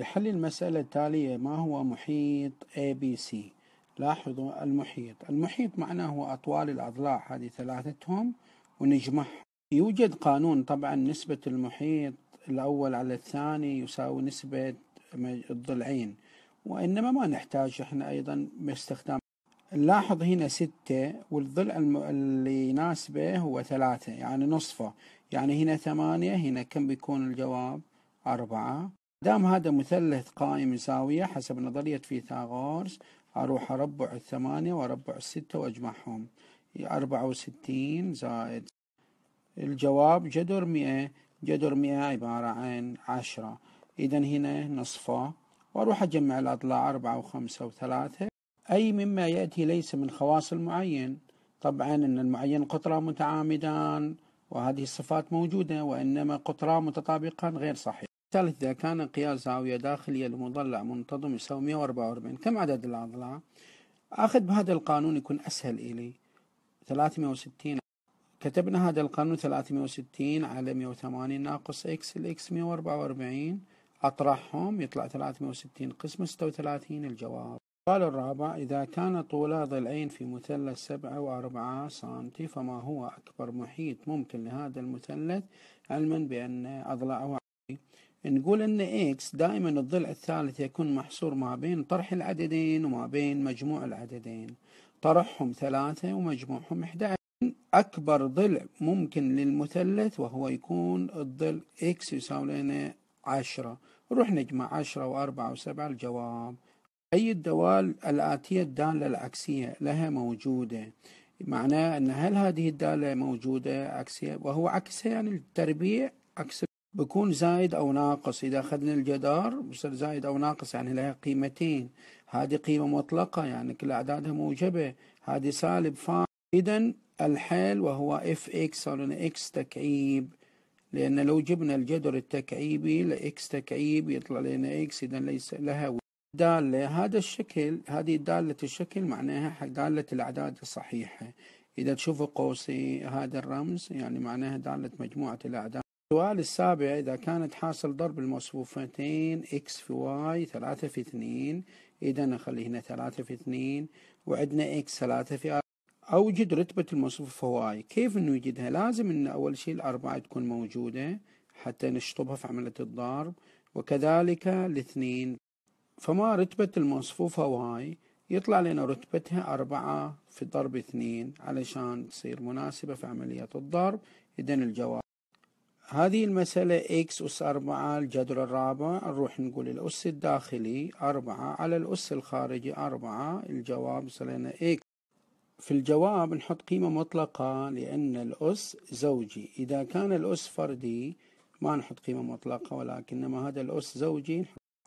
لحل المسألة التالية ما هو محيط ABC لاحظوا المحيط المحيط معناه هو أطوال الأضلاع هذه ثلاثتهم ونجمعها يوجد قانون طبعا نسبة المحيط الأول على الثاني يساوي نسبة الضلعين وإنما ما نحتاج إحنا أيضا باستخدام نلاحظ هنا ستة والضلع اللي يناسبه هو ثلاثة يعني نصفه يعني هنا ثمانية هنا كم بيكون الجواب أربعة دام هذا مثلث قائم زاوية حسب نظرية فيثاغورس أروح أربع الثمانية وأربع الستة وأجمعهم أربعة وستين زائد الجواب جذر مئة جذر مئة عبارة عن عشرة إذا هنا نصفه وأروح أجمع الأضلاع أربعة وخمسة وثلاثة أي مما يأتي ليس من خواص المعين طبعا أن المعين قطرة متعامدان وهذه الصفات موجودة وإنما قطرة متطابقان غير صحيح ثالث إذا كان قياس زاوية داخلية لمضلع منتظم يساوي 144 كم عدد الأضلاع؟ أخذ بهذا القانون يكون أسهل إلي 360 كتبنا هذا القانون 360 على 180 ناقص إكس x 144 أطرحهم يطلع 360 قسم 36 الجواب السؤال الرابع إذا كان طول ضلعين في مثلث سبعة وأربعة سنتي فما هو أكبر محيط ممكن لهذا المثلث علما بأن أضلاعه عالية نقول ان اكس دائما الضلع الثالث يكون محصور ما بين طرح العددين وما بين مجموع العددين طرحهم ثلاثة ومجموعهم 11 أكبر ضلع ممكن للمثلث وهو يكون الضلع اكس يساوي لنا 10 نروح نجمع 10 وأربعة وسبعة الجواب أي الدوال الآتية الدالة العكسية لها موجودة معناه أن هل هذه الدالة موجودة عكسية وهو عكسها يعني التربيع عكس بكون زايد أو ناقص إذا أخذنا الجدار بصير زايد أو ناقص يعني لها قيمتين هذه قيمة مطلقة يعني كل أعدادها موجبة هذه سالب فاصل إذا الحل وهو اف اكس على اكس تكعيب لأن لو جبنا الجدر التكعيبي لإكس تكعيب يطلع لنا إكس إذا ليس لها دالة هذا الشكل هذه دالة الشكل معناها دالة الأعداد الصحيحة إذا تشوفوا قوسي هذا الرمز يعني معناها دالة مجموعة الأعداد السؤال السابع إذا كانت حاصل ضرب المصفوفتين x في y ثلاثة في اثنين إذا نخلي هنا ثلاثة في اثنين وعندنا x ثلاثة في أربعة أوجد رتبة المصفوفة y كيف نوجدها؟ لازم أن أول شيء الأربعة تكون موجودة حتى نشطبها في عملية الضرب وكذلك الاثنين فما رتبة المصفوفة y يطلع لنا رتبتها أربعة في ضرب اثنين علشان تصير مناسبة في عملية الضرب إذا الجواب هذه المسألة x أس 4 الجدر الرابع نروح نقول الأس الداخلي 4 على الأس الخارجي 4 الجواب صلنا x في الجواب نحط قيمة مطلقة لأن الأس زوجي إذا كان الأس فردي ما نحط قيمة مطلقة ولكنما هذا الأس زوجي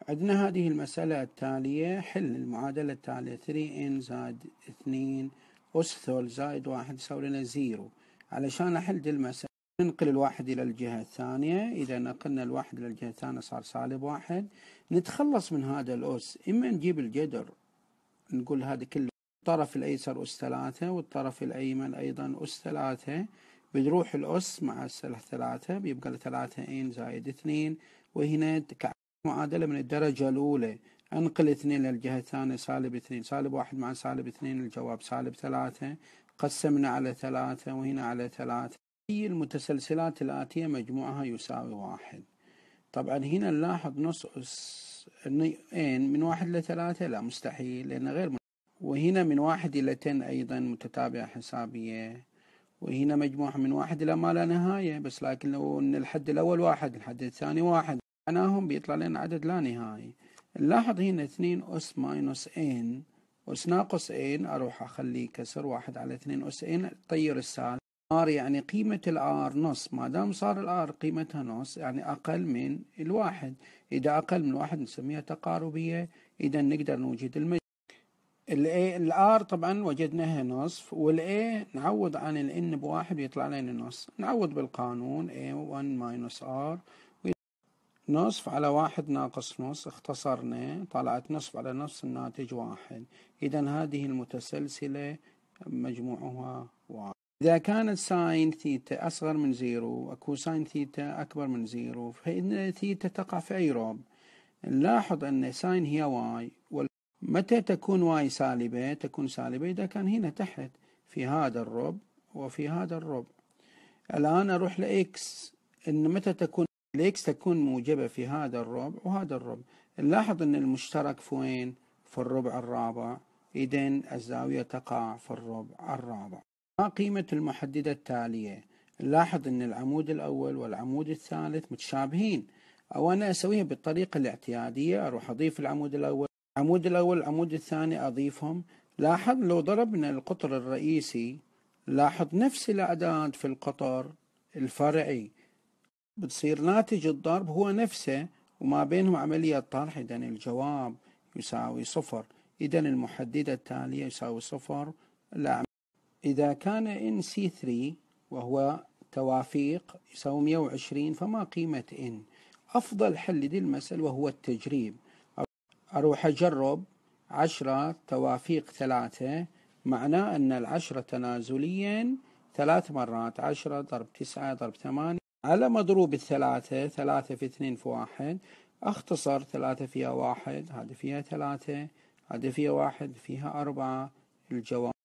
عندنا هذه المسألة التالية حل المعادلة التالية 3n زائد 2 أس ثول زائد 1 يساوي لنا 0 علشان أحل دي المسألة ننقل الواحد إلى الجهة الثانية إذا نقلنا الواحد إلى الجهة الثانية صار سالب واحد نتخلص من هذا الأس إما نجيب الجدر نقول هذا كله الطرف الأيسر أس ثلاثة والطرف الأيمن أيضا أس ثلاثة بيروح الأس مع السلة ثلاثة بيبقى ثلاثة إن زائد اثنين وهنا معادلة من الدرجة الأولى أنقل اثنين للجهة الثانية سالب اثنين سالب واحد مع سالب اثنين الجواب سالب ثلاثة قسمنا على ثلاثة وهنا على ثلاثة المتسلسلات الآتية مجموعها يساوي واحد طبعا هنا نلاحظ نص أس ان إيه، من واحد إلى ثلاثة لا مستحيل لأن غير مستحيل. وهنا من واحد إلى تن أيضا متتابعة حسابية وهنا مجموعة من واحد إلى ما لا نهاية بس لكن لو أن الحد الأول واحد الحد الثاني واحد معناهم بيطلع لنا عدد لا نهائي نلاحظ هنا اثنين أس ماينس ان أس ناقص ان أروح أخليه كسر واحد على اثنين أس ان طير السالب ار يعني قيمة الار نص ما دام صار الار قيمتها نص يعني اقل من الواحد اذا اقل من واحد نسميها تقاربية اذا نقدر نوجد المجموع الار طبعا وجدناها نصف والاي نعوض عن الان بواحد يطلع لنا نص نعوض بالقانون اي 1 ماينس ار نصف على واحد ناقص نص اختصرنا طلعت نصف على نصف الناتج واحد إذا هذه المتسلسلة مجموعها واحد إذا كانت ساين ثيتا أصغر من زيرو وكوساين ثيتا أكبر من زيرو فإن ثيتا تقع في أي روب نلاحظ أن ساين هي واي متى تكون واي سالبة تكون سالبة إذا كان هنا تحت في هذا الروب وفي هذا الروب الآن أروح لإكس إن متى تكون الإكس تكون موجبة في هذا الروب وهذا الروب نلاحظ أن المشترك في وين في الربع الرابع إذن الزاوية تقع في الربع الرابع ما قيمة المحددة التالية نلاحظ أن العمود الأول والعمود الثالث متشابهين أو أنا أسويها بالطريقة الاعتيادية أروح أضيف العمود الأول العمود الأول العمود الثاني أضيفهم لاحظ لو ضربنا القطر الرئيسي لاحظ نفس الأعداد في القطر الفرعي بتصير ناتج الضرب هو نفسه وما بينهم عملية طرح إذا الجواب يساوي صفر إذا المحددة التالية يساوي صفر لا إذا كان إن سي 3 وهو توافيق يساوي 120 فما قيمة إن أفضل حل لدي المسألة وهو التجريب أروح أجرب 10 توافيق 3 معناه أن العشرة تنازليا ثلاث مرات 10 ضرب 9 ضرب 8 على مضروب الثلاثة ثلاثة في اثنين في واحد أختصر ثلاثة فيها واحد هذه فيها ثلاثة هذه فيها واحد فيها أربعة الجواب